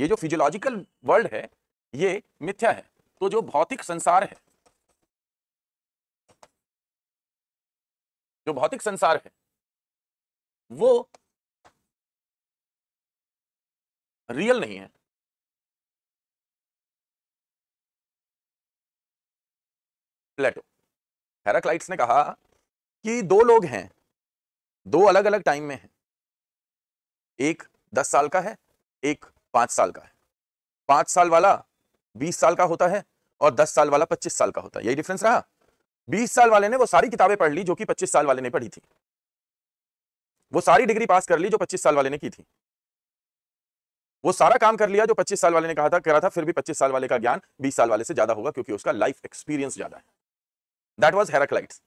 ये जो physiological world है ये मिथ्या है तो जो भौतिक संसार है जो भौतिक संसार है वो रियल नहीं है प्लेटो हेराक्लाइट्स ने कहा कि दो लोग हैं दो अलग अलग टाइम में हैं एक दस साल का है एक पांच साल का है पांच साल वाला बीस साल का होता है और दस साल वाला पच्चीस साल का होता है यही डिफरेंस रहा बीस साल वाले ने वो सारी किताबें पढ़ ली जो कि पच्चीस साल वाले ने पढ़ी थी वो सारी डिग्री पास कर ली जो पच्चीस साल वाले ने की थी वो सारा काम कर लिया जो पच्चीस साल वाले ने कहा था कह रहा था फिर भी पच्चीस साल वाले का ज्ञान बीस साल वाले से ज्यादा होगा क्योंकि उसका लाइफ एक्सपीरियंस ज्यादा है दैट वॉज हेराक्लाइट्स